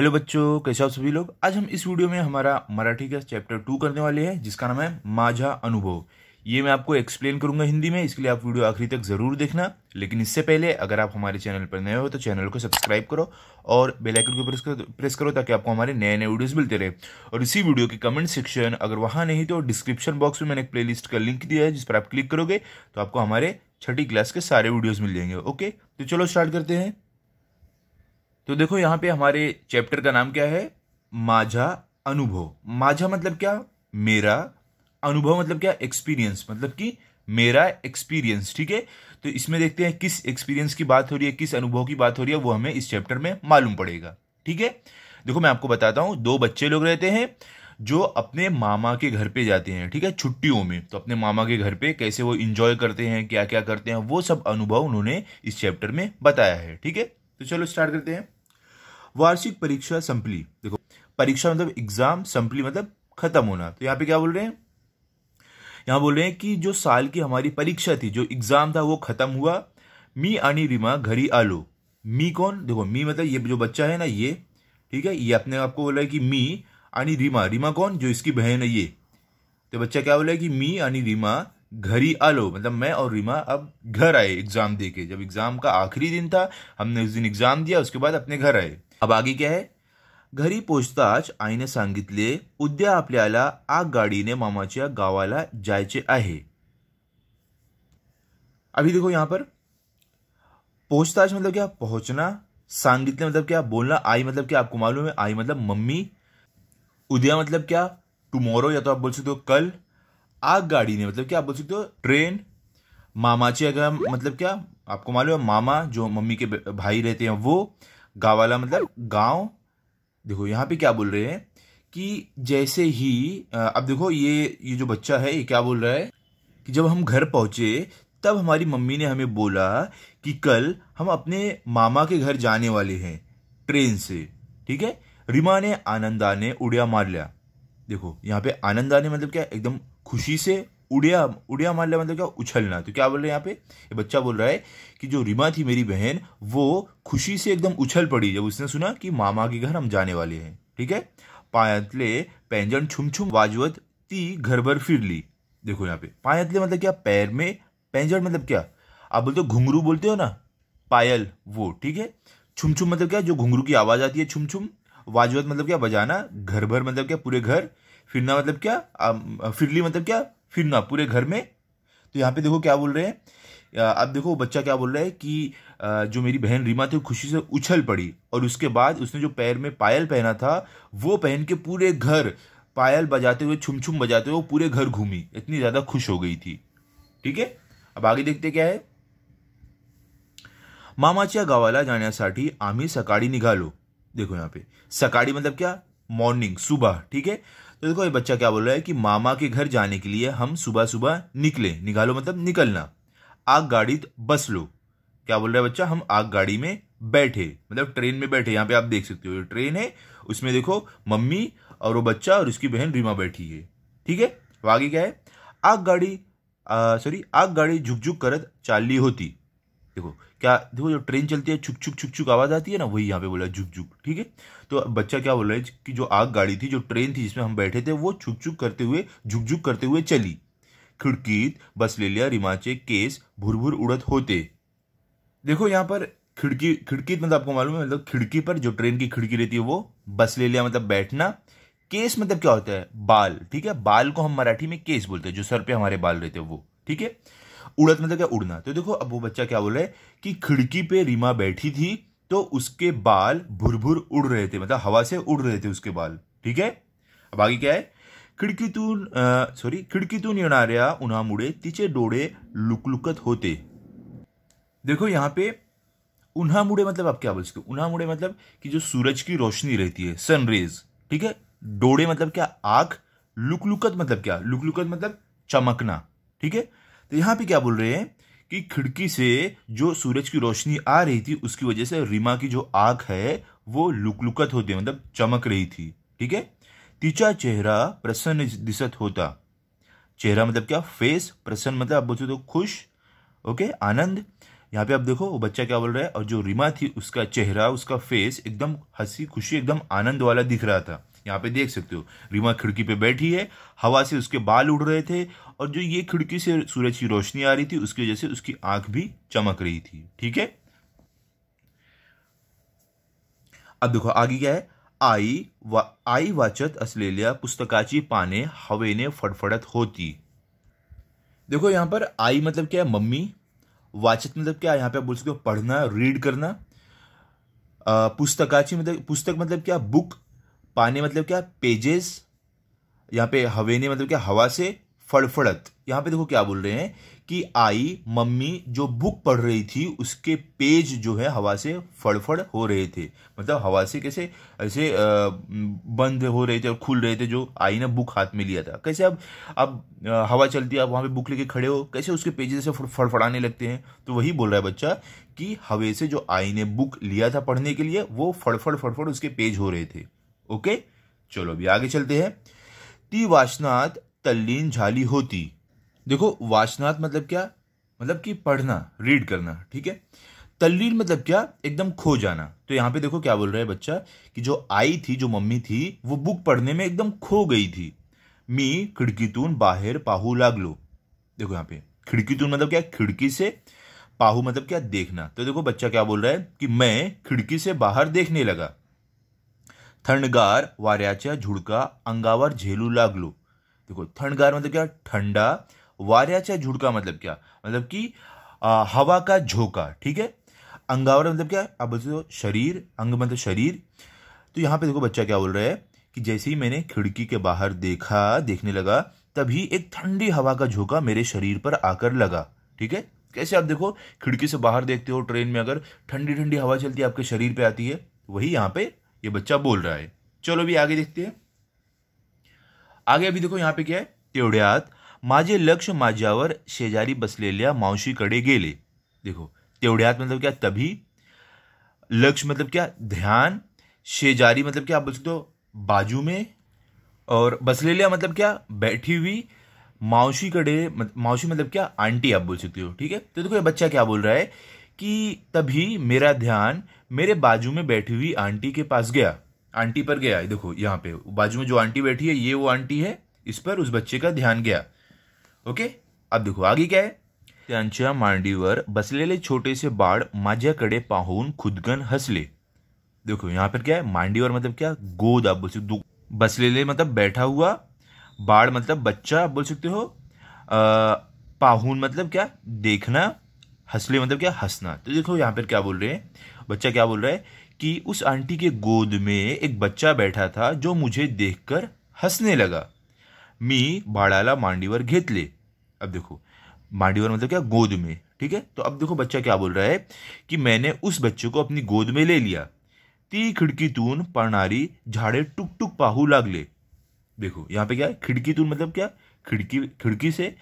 hello बच्चों कैसे आप सभी लोग आज हम इस वीडियो में हमारा मराठी का चैप्टर टू करने वाले हैं जिसका नाम है माझा अनुभव ये मैं आपको एक्सप्लेन करूंगा हिंदी में इसके लिए आप वीडियो आखिरी तक जरूर देखना लेकिन इससे पहले अगर आप हमारे चैनल पर नए हो तो चैनल को सब्सक्राइब करो और बेल आइकन को प्रेस करो प्रेस करो ताकि आपको हमारे नए नए वीडियोस मिलते रहे और इसी वीडियो के कमेंट सेक्शन अगर वहाँ नहीं तो डिस्क्रिप्शन बॉक्स में मैंने एक लिस्ट का लिंक दिया है जिस पर आप क्लिक करोगे तो आपको हमारे छठी क्लास के सारे वीडियोज़ मिल जाएंगे ओके तो चलो स्टार्ट करते हैं तो देखो यहां पे हमारे चैप्टर का नाम क्या है माझा अनुभव माझा मतलब क्या मेरा अनुभव मतलब क्या एक्सपीरियंस मतलब कि मेरा एक्सपीरियंस ठीक है तो इसमें देखते हैं किस एक्सपीरियंस की बात हो रही है किस अनुभव की बात हो रही है वो हमें इस चैप्टर में मालूम पड़ेगा ठीक है देखो मैं आपको बताता हूं दो बच्चे लोग रहते हैं जो अपने मामा के घर पे जाते हैं ठीक है छुट्टियों में तो अपने मामा के घर पे कैसे वो इंजॉय करते हैं क्या क्या करते हैं वो सब अनुभव उन्होंने इस चैप्टर में बताया है ठीक है तो चलो स्टार्ट करते हैं वार्षिक परीक्षा संपली देखो परीक्षा मतलब एग्जाम संपली मतलब खत्म होना तो यहाँ पे क्या बोल रहे हैं यहाँ बोल रहे हैं कि जो साल की हमारी परीक्षा थी जो एग्जाम था वो खत्म हुआ मी आनी रिमा घरी आलो मी कौन देखो मी मतलब ये जो बच्चा है ना ये ठीक है ये अपने आपको बोला है कि मी आनी रिमा रिमा कौन जो इसकी बहन है ये तो बच्चा क्या बोला है कि मी आनी रिमा घरी आलो मतलब मैं और रिमा अब घर आए एग्ज़ाम दे के जब एग्ज़ाम का आखिरी दिन था हमने उस दिन एग्ज़ाम दिया उसके बाद अपने घर आए अब आगे क्या है घरी पोचताच आईने संगित उद्या गाड़ी ने मामाच्या गावाला जायचे आहे अभी देखो यहां पर पूछताछ मतलब क्या पहुंचना संगित मतलब क्या बोलना आई मतलब क्या आपको मालूम है आई मतलब मम्मी उद्या मतलब क्या टुमोरो या तो आप बोल सकते हो कल आग गाड़ी ने मतलब क्या आप बोल सकते हो ट्रेन मामाची अगर मतलब क्या आपको मालूम है मामा जो मम्मी के भाई रहते हैं वो गावाला मतलब गांव देखो यहाँ पे क्या बोल रहे हैं कि जैसे ही अब देखो ये ये जो बच्चा है ये क्या बोल रहा है कि जब हम घर पहुंचे तब हमारी मम्मी ने हमें बोला कि कल हम अपने मामा के घर जाने वाले हैं ट्रेन से ठीक है रिमा ने आनंदा ने उड़िया मार लिया देखो यहाँ पे आनंदा ने मतलब क्या एकदम खुशी से उड़िया उड़िया लिया मतलब तो क्या उछलना तो क्या बोल रहे हैं यहाँ पे ये बच्चा बोल रहा है कि जो रिमा थी मेरी बहन वो खुशी से एकदम उछल पड़ी जब उसने सुना कि मामा के घर हम जाने वाले हैं ठीक है पायतले पैंजन छुम छुम वाजवत ती घर भर फिर ली देखो यहाँ पे पायतले मतलब क्या पैर में पैंजन मतलब क्या आप बोलते हो घुंघरू बोलते हो ना पायल वो ठीक है छुम छुम मतलब क्या जो घुंघरू की आवाज़ आती है छुम छुम वाजवत मतलब क्या बजाना घर भर मतलब क्या पूरे घर फिरना मतलब क्या फिरली मतलब क्या फिर ना पूरे घर में तो यहाँ पे देखो क्या बोल रहे हैं अब देखो बच्चा क्या बोल रहा है कि जो मेरी बहन रीमा थी खुशी से उछल पड़ी और उसके बाद उसने जो पैर में पायल पहना था वो पहन के पूरे घर पायल बजाते हुए छुम छुम बजाते हुए पूरे घर घूमी इतनी ज़्यादा खुश हो गई थी ठीक है अब आगे देखते क्या है मामाच्या गावाला जाण्यासाठी आम्ही सकाळी निघालो देखो यहाँ पे सकाळी मतलब क्या मॉर्निंग सुबह ठीक है तो देखो ये बच्चा क्या बोल रहा है कि मामा के घर जाने के लिए हम सुबह सुबह निकले निकालो मतलब निकलना आग गाड़ी तो बस लो क्या बोल रहा है बच्चा हम आग गाड़ी में बैठे मतलब ट्रेन में बैठे यहाँ पे आप देख सकते हो ये ट्रेन है उसमें देखो मम्मी और वो बच्चा और उसकी बहन रीमा बैठी है ठीक है तो आगे क्या है आग गाड़ी सॉरी आग गाड़ी झुकझुक करत चाली होती देखो क्या देखो जो ट्रेन चलती है छुक छुक छुक छुक आवाज़ आती है ना वही यहाँ पे बोला झुक झुक ठीक है तो बच्चा क्या बोल रहा है कि जो आग गाड़ी थी जो ट्रेन थी जिसमें हम बैठे थे वो छुक छुक करते हुए झुक झुक करते हुए चली ले लिया रिमाचे केस भुर भुर उड़त होते देखो यहाँ पर खिड़की खिड़की मतलब आपको मालूम है मतलब खिड़की पर जो ट्रेन की खिड़की रहती है वो लिया मतलब बैठना केस मतलब क्या होता है बाल ठीक है बाल को हम मराठी में केस बोलते हैं जो सर पे हमारे बाल रहते हैं वो ठीक है उड़त मतलब क्या उड़ना तो देखो अब वो बच्चा क्या बोल रहा है कि खिड़की पे रीमा बैठी थी तो उसके बाल भुर भुर उड़ रहे थे मतलब हवा से उड़ रहे थे उसके बाल ठीक है अब आगे क्या है खिडकीतून सॉरी खिडकीतून येणाऱ्या मुड़े तिचे डोड़े लुकलुकत होते देखो पर पे मुड़े मतलब आप क्या बोल सकते हो मुड़े मतलब कि जो सूरज की रोशनी रहती है सनरेज ठीक है डोड़े मतलब क्या आंख लुकलुकत मतलब क्या लुकलुकत मतलब चमकना ठीक है तो यहाँ पे क्या बोल रहे हैं कि खिड़की से जो सूरज की रोशनी आ रही थी उसकी वजह से रीमा की जो आंख है वो लुकलुकत होती मतलब चमक रही थी ठीक है तीचा चेहरा प्रसन्न दिशत होता चेहरा मतलब क्या फेस प्रसन्न मतलब आप बोलते तो खुश ओके आनंद यहाँ पे आप देखो वो बच्चा क्या बोल रहा है और जो रिमा थी उसका चेहरा उसका फेस एकदम हंसी खुशी एकदम आनंद वाला दिख रहा था यहाँ पे देख सकते हो रीमा खिड़की पे बैठी है हवा से उसके बाल उड़ रहे थे और जो ये खिड़की से सूरज की रोशनी आ रही थी उसकी वजह से उसकी आंख भी चमक रही थी ठीक है अब देखो आगे क्या है आई वा आई वाचत असलेलिया पुस्तकाची पाने हवे ने फडफडत होती देखो यहां पर आई मतलब क्या है मम्मी वाचत मतलब क्या यहां पर पे आप बोल सकते हो पढ़ना रीड करना पुस्तकाची मतलब पुस्तक मतलब क्या बुक पाने मतलब क्या पेजेस यहाँ पे हवेने मतलब क्या हवा से फड़फड़त यहाँ पे देखो क्या बोल रहे हैं कि आई मम्मी जो बुक पढ़ रही थी उसके पेज जो है हवा से फड़फड़ हो रहे थे मतलब हवा से कैसे ऐसे बंद हो रहे थे और खुल रहे थे जो आई ने बुक हाथ में लिया था कैसे अब अब हवा चलती है आप वहाँ पे बुक लेके खड़े हो कैसे उसके पेजेस से फड़फड़ाने लगते हैं तो वही बोल रहा है बच्चा कि हवे से जो आई ने बुक लिया था पढ़ने के लिए वो फड़फड़ फड़फड़ उसके पेज हो रहे थे ओके चलो अभी आगे चलते हैं ती वाचनाथ तल्लीन झाली होती देखो वाचनाथ मतलब क्या मतलब कि पढ़ना रीड करना ठीक है तल्लीन मतलब क्या एकदम खो जाना तो यहाँ पे देखो क्या बोल रहा है बच्चा कि जो आई थी जो मम्मी थी वो बुक पढ़ने में एकदम खो गई थी मी खिड़कीतून बाहर पाहू लागलो देखो यहाँ पे खिड़कीतून मतलब क्या खिड़की से पाहू मतलब क्या देखना तो देखो बच्चा क्या बोल रहा है कि मैं खिड़की से बाहर देखने लगा थंडगार वाऱ्याच्या झुडका अंगावर झेलू लागलो देखो थंडगार मतलब क्या ठंडा वाऱ्याच्या झुड़का मतलब क्या मतलब कि हवा का झोंका ठीक है अंगावर मतलब क्या आप बोलते हो शरीर अंग मतलब शरीर तो यहाँ पे देखो बच्चा क्या बोल रहा है कि जैसे ही मैंने खिड़की के बाहर देखा देखने लगा तभी एक ठंडी हवा का झोंका मेरे शरीर पर आकर लगा ठीक है कैसे आप देखो खिड़की से बाहर देखते हो ट्रेन में अगर ठंडी ठंडी हवा चलती है आपके शरीर पे आती है वही यहाँ पे ये बच्चा बोल रहा है चलो भी आगे देखते हैं आगे अभी देखो यहाँ पे क्या है तेवड़ात माझे लक्ष्य माझ्यावर शेजारी बसलेल्या मावशीकडे गेले देखो तेवड़ात मतलब क्या तभी लक्ष्य मतलब क्या ध्यान शेजारी मतलब क्या आप बोल सकते हो बाजू में और बसलेल्या मतलब क्या बैठी हुई मावशी कड़े मावशी मतलब क्या आंटी आप बोल सकते हो ठीक है तो देखो ये बच्चा क्या बोल रहा है कि तभी मेरा ध्यान मेरे बाजू में बैठी हुई आंटी के पास गया आंटी पर गया देखो यहाँ पे बाजू में जो आंटी बैठी है ये वो आंटी है इस पर उस बच्चे का ध्यान गया ओके अब देखो आगे क्या है त्यांच्या मांडीवर बसलेले छोटेसे बाळ माझ्याकडे पाहून खुदगन हसले देखो यहाँ पर क्या है मांडीवर मतलब क्या गोद आप बोल सकते हो बसलेले मतलब बैठा हुआ बाढ़ मतलब बच्चा आप बोल सकते हो पाहून मतलब क्या देखना हंसले मतलब क्या हंसना तो देखो यहाँ पर क्या बोल रहे हैं बच्चा क्या बोल रहा है कि उस आंटी के गोद में एक बच्चा बैठा था जो मुझे देखकर हंसने लगा मी बाड़ाला मांडीवर घेतले अब देखो मांडीवर मतलब क्या गोद में ठीक है तो अब देखो बच्चा क्या बोल रहा है कि मैंने उस बच्चे को अपनी गोद में ले लिया ती खिड़की तून पडणारी झाडे टुक टुक पाहू लागले देखो यहाँ पे क्या है खिड़की तून मतलब क्या खिड़की खिड़की से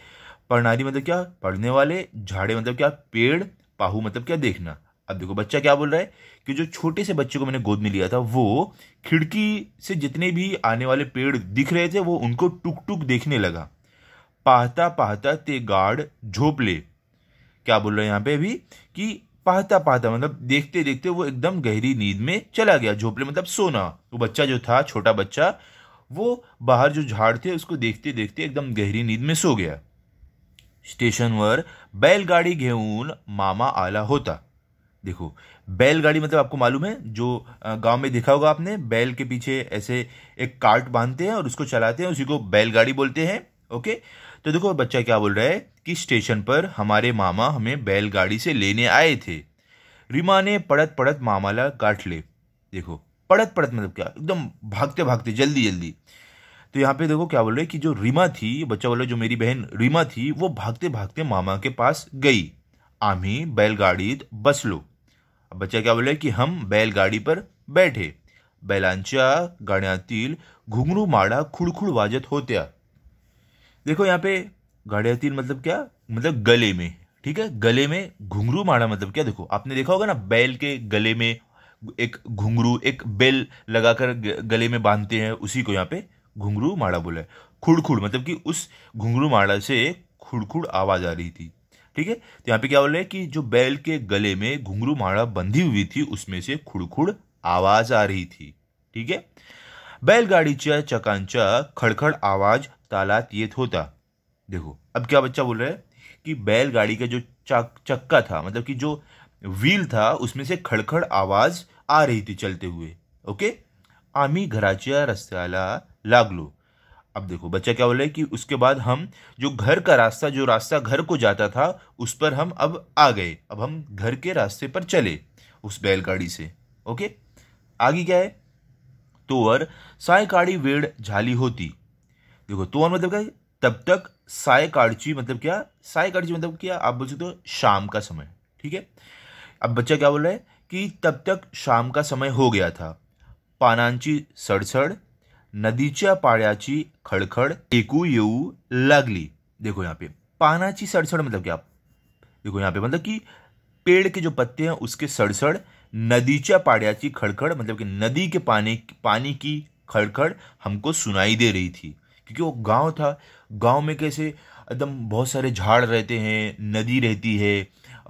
पर्णारी मतलब क्या पढ़ने वाले झाड़े मतलब क्या पेड़ पाहू मतलब क्या देखना अब देखो बच्चा क्या बोल रहा है कि जो छोटे से बच्चे को मैंने गोद में लिया था वो खिड़की से जितने भी आने वाले पेड़ दिख रहे थे वो उनको टुक टुक देखने लगा पाहता पाहता ते गाढ़ झोपले क्या बोल रहे हैं यहाँ पे अभी कि पाहता पाहता मतलब देखते देखते वो एकदम गहरी नींद में चला गया झोपले मतलब सोना वो बच्चा जो था छोटा बच्चा वो बाहर जो झाड़ थे उसको देखते देखते एकदम गहरी नींद में सो गया स्टेशनवर बैलगाडी घेऊन मामा आला होता देखो बैलगाड़ी मतलब आपको मालूम है जो गांव में देखा होगा आपने बैल के पीछे ऐसे एक कार्ट बांधते हैं और उसको चलाते हैं उसी को बैलगाड़ी बोलते हैं ओके तो देखो बच्चा क्या बोल रहा है कि स्टेशन पर हमारे मामा हमें बैलगाड़ी से लेने आए थे रीमा ने पड़त पड़त मामाला काट ले देखो पड़त पड़त मतलब क्या एकदम भागते भागते जल्दी जल्दी तो यहाँ पे देखो क्या बोल रहे कि जो रीमा थी बच्चा बोल रहे जो मेरी बहन रीमा थी वो भागते भागते मामा के पास गई आम्ही बैलगाड़ी बस लो बच्चा क्या बोल कि हम बैलगाडी पर बैठे गाड़िया गाड्यातील घुंगरू माडा खुड़खुड़ वाजत होत्या देखो यहाँ पे गाड्यातील मतलब क्या मतलब गले में ठीक है गले में घुंगरू माड़ा मतलब क्या देखो आपने देखा होगा ना बैल के गले में एक घुंगरू एक बेल लगाकर गले में बांधते हैं उसी को यहाँ पे घुंघरू माड़ा बोला है खुड़खुड़ मतलब कि उस घुंघरू माड़ा से खुड़खुड़ आवाज आ रही थी ठीक है तो यहाँ पे क्या बोल रहे हैं कि जो बैल के गले में घुंघरू माड़ा बंधी हुई थी उसमें से खुड़खुड़ आवाज आ रही थी ठीक है बैलगाड़ी चकांचा खडखड आवाज तालात ये होता देखो अब क्या बच्चा बोल रहा है कि बैलगाड़ी का जो चक्का था मतलब कि जो व्हील था उसमें से खड़खड़ आवाज आ रही थी चलते हुए ओके आम्ही घराच्या रस्त्याला लागलो अब देखो बच्चा क्या बोला है कि उसके बाद हम जो घर का रास्ता जो रास्ता घर को जाता था उस पर हम अब आ गए अब हम घर के रास्ते पर चले उस बैलगाड़ी से ओके आगे क्या है तोवर सायकाळी वेड़ झाली होती देखो तोवर मतलब क्या तब तक सायकाळची मतलब क्या सायकाळची मतलब क्या आप बोल सकते हो शाम का समय ठीक है अब बच्चा क्या बोल रहा है कि तब तक शाम का समय हो गया था पानांची सडसड नदी पाण्याची खडखड ऐकू यू लागली देखो यहाँ पे पानाची सड़सड़ मतलब क्या देखो यहाँ पे मतलब कि पेड़ के जो पत्ते हैं उसके सड़सड़ नदीच्या पाड़ियाची खड़खड़ मतलब कि नदी के पानी पानी की खड़खड़ हमको सुनाई दे रही थी क्योंकि वो गांव था गांव में कैसे एकदम बहुत सारे झाड़ रहते हैं नदी रहती है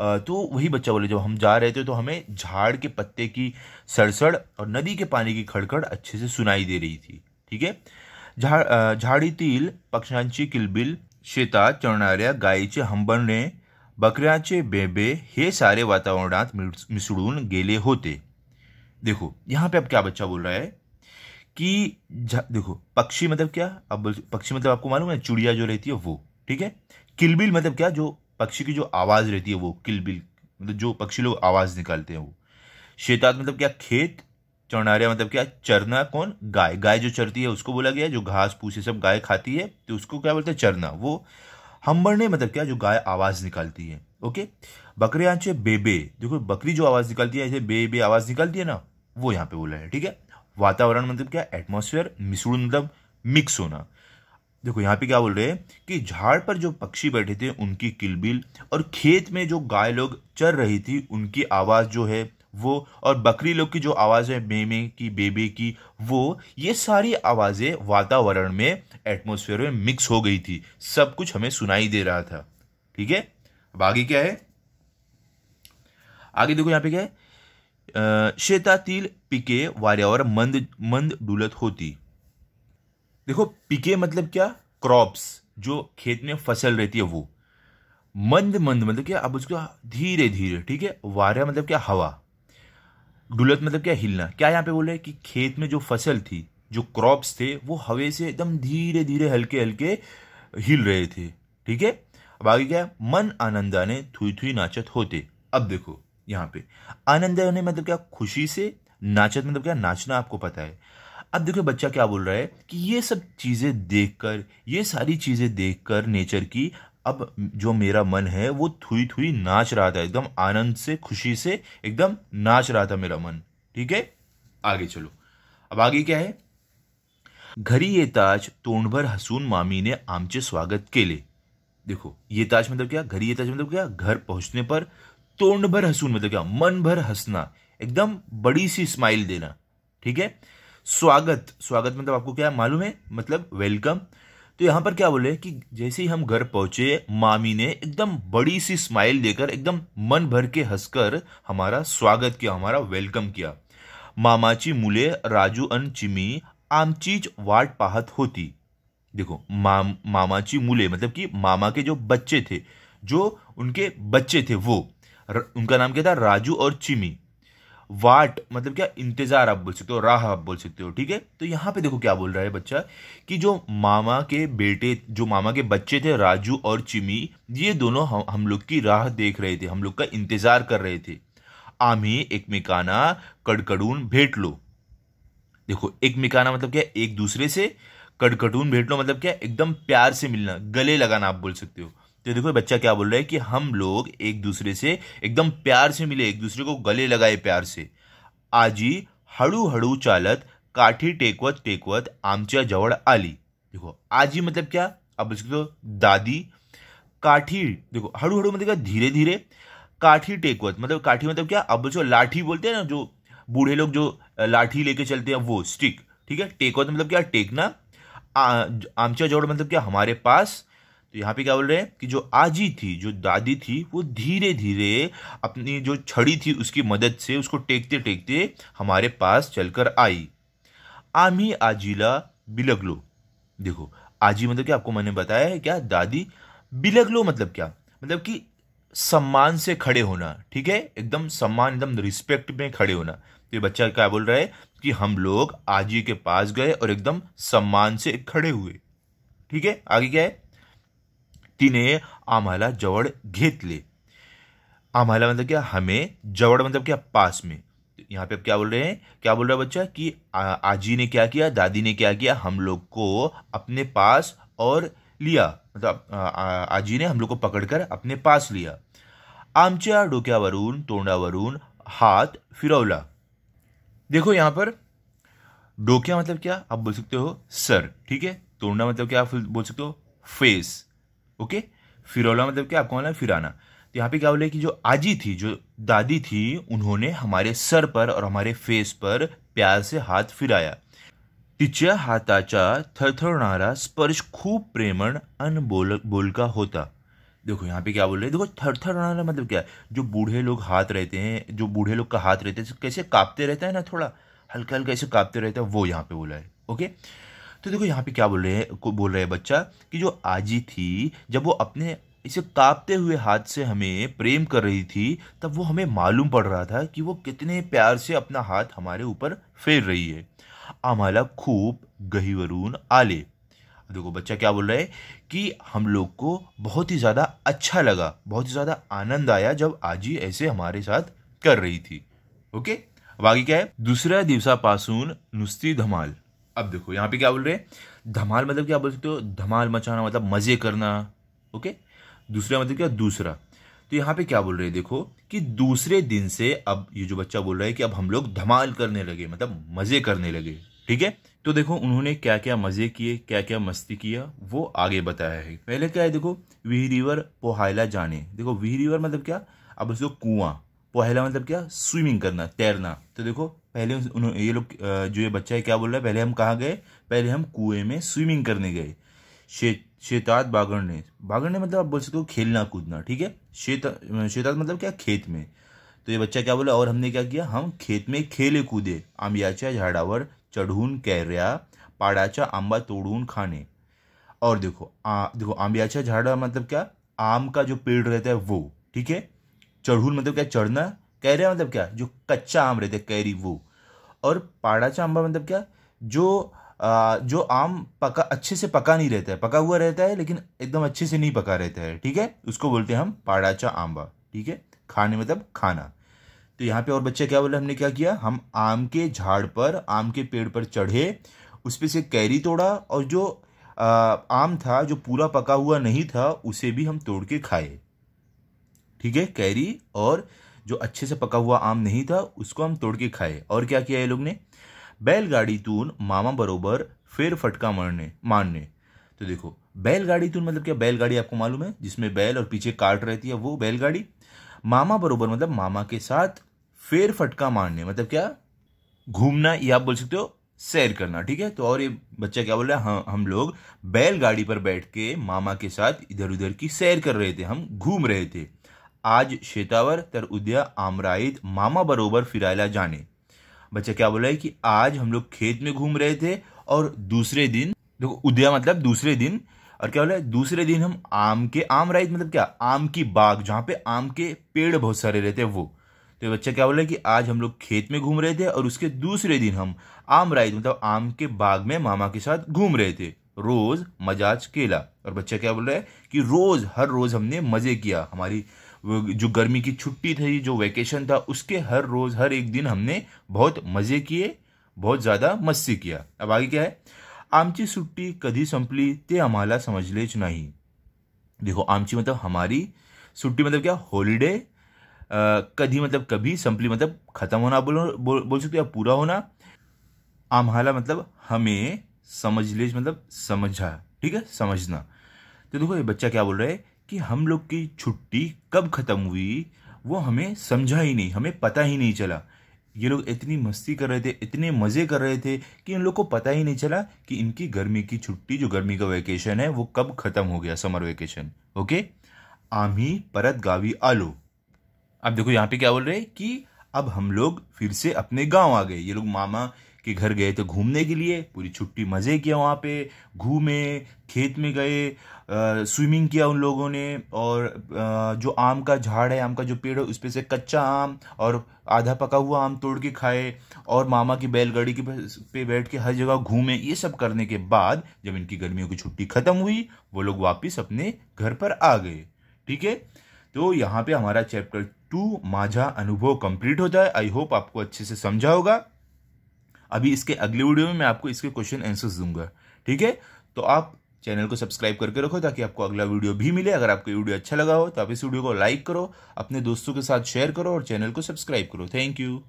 तो वही बच्चा बोले जब हम जा रहे थे तो हमें झाड़ के पत्ते की सड़सड़ और नदी के पानी की खड़खड़ अच्छे से सुनाई दे रही थी ठीक है झाड़ झाड़ी तिल पक्षांची किलबिल शेता चरणाऱ्या गायीचे हंबरणे बकऱ्याचे बेबे हे सारे वातावरणात मिसळून गेले होते देखो यहाँ पे अब क्या बच्चा बोल रहा है कि देखो पक्षी मतलब क्या अब पक्षी मतलब आपको मालूम है चिड़िया जो रहती है वो ठीक है किलबिल मतलब क्या जो पक्षी की जो आवाज़ रहती है वो किल बिल मतलब जो पक्षी लोग आवाज़ निकालते हैं वो शेतात मतलब क्या खेत चौनारिया मतलब क्या चरना कौन गाय गाय जो चरती है उसको बोला गया जो घास फूस ये सब गाय खाती है तो उसको क्या बोलते हैं चरना वो हम्बड़ने मतलब क्या जो गाय आवाज़ निकालती है ओके बकरे यहाँ बेबे देखो बकरी जो आवाज़ निकालती है ऐसे बे बे आवाज़ निकालती है ना वो यहाँ पे बोला है ठीक है वातावरण मतलब क्या एटमोसफेयर मिसुड़ मतलब मिक्स होना देखो यहाँ पे क्या बोल रहे हैं कि झाड़ पर जो पक्षी बैठे थे उनकी किलबिल और खेत में जो गाय लोग चर रही थी उनकी आवाज़ जो है वो और बकरी लोग की जो आवाज़ है मेमे की बेबे की वो ये सारी आवाज़ें वातावरण में एटमोसफेयर में मिक्स हो गई थी सब कुछ हमें सुनाई दे रहा था ठीक है अब आगे क्या है आगे देखो यहाँ पे क्या है तिल पिके वार्यावर मंद मंद डुलत होती देखो पिके मतलब क्या क्रॉप्स जो खेत में फसल रहती है वो मंद मंद मतलब क्या अब उसको धीरे धीरे ठीक है वारा मतलब क्या हवा डुलत मतलब क्या हिलना क्या यहाँ पे बोले कि खेत में जो फसल थी जो क्रॉप्स थे वो हवे से एकदम धीरे धीरे हल्के हल्के हिल रहे थे ठीक है अब आगे क्या मन आनंदा ने थुई थुई नाचत होते अब देखो यहाँ पे आनंद ने मतलब क्या खुशी से नाचत मतलब क्या नाचना आपको पता है अब देखो बच्चा क्या बोल रहा है कि ये सब चीज़ें देखकर ये सारी चीज़ें देखकर नेचर की अब जो मेरा मन है वो थुई थुई नाच रहा था एकदम आनंद से खुशी से एकदम नाच रहा था मेरा मन ठीक है आगे चलो अब आगे क्या है घरी ये येताच भर हसून मामी ने आमचे स्वागत के लिए देखो ये ताज मतलब क्या घरी ताज मतलब क्या घर पहुंचने पर भर हसून मतलब क्या मन भर हंसना एकदम बड़ी सी स्माइल देना ठीक है स्वागत स्वागत मतलब आपको क्या मालूम है मतलब वेलकम तो यहां पर क्या बोले कि जैसे ही हम घर पहुंचे मामी ने एकदम बड़ी सी स्माइल देकर एकदम मन भर के हंसकर हमारा स्वागत किया हमारा वेलकम किया मामाची मुले राजू अन चिमी चीज वाट पाहत होती देखो माम मामाची मुले मतलब कि मामा के जो बच्चे थे जो उनके बच्चे थे वो र, उनका नाम क्या था राजू और चिमी वाट मतलब क्या इंतजार आप बोल सकते हो राह आप बोल सकते हो ठीक है तो यहाँ पे देखो क्या बोल रहा है बच्चा कि जो मामा के बेटे जो मामा के बच्चे थे राजू और चिमी ये दोनों हम हम लोग की राह देख रहे थे हम लोग का इंतजार कर रहे थे एक मिकाना कडकडून लो देखो एक मिकाना मतलब क्या एक दूसरे से कडकडून लो मतलब क्या एकदम प्यार से मिलना गले लगाना आप बोल सकते हो तो देखो बच्चा क्या बोल रहा है कि हम लोग एक दूसरे से एकदम प्यार से मिले एक दूसरे को गले लगाए प्यार से आजी हड़ू चालत काठी टेकवत टेकवत आमचा जवड़ आली देखो आजी मतलब क्या अब तो दादी काठी देखो हड़ू मतलब क्या धीरे धीरे काठी टेकवत मतलब काठी मतलब क्या अब जो लाठी बोलते हैं ना जो बूढ़े लोग जो लाठी लेके चलते हैं वो स्टिक ठीक है टेकवत मतलब क्या टेकना आमचा जवड़ मतलब क्या हमारे पास तो यहाँ पे क्या बोल रहे हैं कि जो आजी थी जो दादी थी वो धीरे धीरे अपनी जो छड़ी थी उसकी मदद से उसको टेकते टेकते हमारे पास चलकर आई आमी आजीला बिलगलो देखो आजी मतलब क्या आपको मैंने बताया है क्या दादी बिलगलो मतलब क्या मतलब कि सम्मान से खड़े होना ठीक है एकदम सम्मान एकदम रिस्पेक्ट में खड़े होना तो ये बच्चा क्या बोल रहा है कि हम लोग आजी के पास गए और एकदम सम्मान से खड़े हुए ठीक है आगे क्या है तिने आम जवळ घेतले आम्हाला मतलब क्या हमें जवड़ मतलब क्या पास में यहाँ पे आप क्या बोल रहे हैं क्या बोल रहा है बच्चा कि आजी ने क्या किया दादी ने क्या किया हम लोग को अपने पास और लिया मतलब आजी ने हम लोग को पकड़कर अपने पास लिया वरुण तोड़ा वरुण हाथ फिरौला देखो यहाँ पर डोकिया मतलब क्या आप बोल सकते हो सर ठीक है तोड़ना मतलब क्या आप बोल सकते हो फेस ओके फिरौला मतलब क्या आपको मालूम मतलब फिराना तो यहाँ पे क्या बोले कि जो आजी थी जो दादी थी उन्होंने हमारे सर पर और हमारे फेस पर प्यार से हाथ फिराया तिच्या हाताचा थरथरणारा स्पर्श खूब प्रेमण अन बोल बोल का होता देखो यहाँ पे क्या बोल रहे हैं देखो थरथरणारा मतलब क्या है जो बूढ़े लोग हाथ रहते हैं जो बूढ़े लोग का हाथ रहते हैं कैसे कांपते रहता है ना थोड़ा हल्का हल्का ऐसे कांपते रहता है वो यहाँ पे बोला है ओके तो देखो यहाँ पे क्या बोल रहे हैं बोल रहे हैं बच्चा कि जो आजी थी जब वो अपने इसे कांपते हुए हाथ से हमें प्रेम कर रही थी तब वो हमें मालूम पड़ रहा था कि वो कितने प्यार से अपना हाथ हमारे ऊपर फेर रही है आमाला खूब गही वरून आले देखो बच्चा क्या बोल रहा है कि हम लोग को बहुत ही ज़्यादा अच्छा लगा बहुत ही ज़्यादा आनंद आया जब आजी ऐसे हमारे साथ कर रही थी ओके अब आगे क्या है दूसरा दिवसा पासून नुस्ती धमाल अब देखो यहाँ पे क्या बोल रहे हैं धमाल मतलब क्या बोल सकते हो धमाल मचाना मतलब मज़े करना ओके दूसरा मतलब क्या दूसरा तो यहाँ पे क्या बोल रहे हैं देखो कि दूसरे दिन से अब ये जो बच्चा बोल रहा है कि अब हम लोग धमाल करने लगे मतलब मज़े करने लगे ठीक है तो देखो उन्होंने क्या क्या मज़े किए क्या क्या मस्ती किया वो आगे बताया है पहले क्या है देखो वी रिवर पोहाला जाने देखो वी रिवर मतलब क्या अब उसको कुआं पोहला मतलब क्या स्विमिंग करना तैरना तो देखो पहले उन्होंने ये लोग जो ये बच्चा है क्या बोल रहा है पहले हम कहाँ गए पहले हम कुएं में स्विमिंग करने गए शे शेतात बागड़ने बागड़ने मतलब आप बोल सकते हो खेलना कूदना ठीक है शेता शेतात मतलब क्या खेत में तो ये बच्चा क्या बोला और हमने क्या किया हम खेत में खेले कूदे आंबियाचा झाडावर चढून कैरिया पाडाचा आंबा तोड़ून खाने और देखो आ, देखो आंबियाचा झाड़ा मतलब क्या आम का जो पेड़ रहता है वो ठीक है चढ़ून मतलब क्या चढ़ना कैरिया मतलब क्या जो कच्चा आम रहता है कैरी वो और पाड़ाचा आंबा मतलब क्या जो आ, जो आम पका अच्छे से पका नहीं रहता है पका हुआ रहता है लेकिन एकदम अच्छे से नहीं पका रहता है ठीक है उसको बोलते हैं हम पाड़ाचा आंबा ठीक है खाने मतलब खाना तो यहाँ पे और बच्चे क्या बोले हमने क्या किया हम आम के झाड़ पर आम के पेड़ पर चढ़े उस पर से कैरी तोड़ा और जो आ, आम था जो पूरा पका हुआ नहीं था उसे भी हम तोड़ के खाए ठीक है कैरी और जो अच्छे से पका हुआ आम नहीं था उसको हम तोड़ के खाए और क्या किया ये लोग ने बैलगाड़ी तून मामा बरोबर फिर फटका मारने मारने तो देखो बैलगाड़ी तून मतलब क्या बैलगाड़ी आपको मालूम है जिसमें बैल और पीछे काट रहती है वो बैलगाड़ी मामा बरोबर मतलब मामा के साथ फिर फटका मारने मतलब क्या घूमना या आप बोल सकते हो सैर करना ठीक है तो और ये बच्चा क्या बोल रहा है हम हाँ, हम लोग बैलगाड़ी पर बैठ के मामा के साथ इधर उधर की सैर कर रहे थे हम घूम रहे थे आज शेतावर तर उद्या आमराईत मामा बरोबर फिरायला जाने बच्चा क्या बोला है कि आज हम लोग खेत में घूम रहे थे और दूसरे दिन देखो उद्या मतलब दूसरे दिन और क्या बोला है दूसरे दिन हम आम के आम राइत मतलब क्या आम की बाग जहाँ पे आम के पेड़ बहुत सारे रहते हैं वो तो बच्चा क्या बोला है कि आज हम लोग खेत में घूम रहे थे और उसके दूसरे दिन हम आम राइत मतलब आम के बाग में मामा के साथ घूम रहे थे रोज मजाज केला और बच्चा क्या बोल रहा है कि रोज हर रोज हमने मजे किया हमारी जो गर्मी की छुट्टी थी जो वैकेशन था उसके हर रोज़ हर एक दिन हमने बहुत मज़े किए बहुत ज़्यादा मस्ती किया अब आगे क्या है आमची सुट्टी कभी संपली ते समझ समजलेच नहीं देखो आमची मतलब हमारी सुट्टी मतलब क्या हॉलीडे कभी मतलब कभी संपली मतलब ख़त्म होना बोलो बोल, बोल सकते हो पूरा होना आम्हाला मतलब हमें समझ ले मतलब समझा ठीक है समझना तो देखो ये बच्चा क्या बोल रहा है कि हम लोग की छुट्टी कब ख़त्म हुई वो हमें समझा ही नहीं हमें पता ही नहीं चला ये लोग इतनी मस्ती कर रहे थे इतने मज़े कर रहे थे कि इन लोग को पता ही नहीं चला कि इनकी गर्मी की छुट्टी जो गर्मी का वैकेशन है वो कब ख़त्म हो गया समर वैकेशन ओके आमी परत गावी आलो अब देखो यहाँ पे क्या बोल रहे हैं कि अब हम लोग फिर से अपने गांव आ गए ये लोग मामा के घर गए थे घूमने के लिए पूरी छुट्टी मज़े किया वहाँ पे घूमे खेत में गए स्विमिंग किया उन लोगों ने और आ, जो आम का झाड़ है आम का जो पेड़ है उस पर से कच्चा आम और आधा पका हुआ आम तोड़ के खाए और मामा की बैलगाड़ी के पे बैठ के हर जगह घूमे ये सब करने के बाद जब इनकी गर्मियों की छुट्टी ख़त्म हुई वो लोग वापिस अपने घर पर आ गए ठीक है तो यहाँ पे हमारा चैप्टर टू माझा अनुभव कंप्लीट होता है आई होप आपको अच्छे से समझा होगा अभी इसके अगले वीडियो में मैं आपको इसके क्वेश्चन आंसर्स दूंगा ठीक है तो आप चैनल को सब्सक्राइब करके रखो ताकि आपको अगला वीडियो भी मिले अगर आपको वीडियो अच्छा लगा हो तो आप इस वीडियो को लाइक करो अपने दोस्तों के साथ शेयर करो और चैनल को सब्सक्राइब करो थैंक यू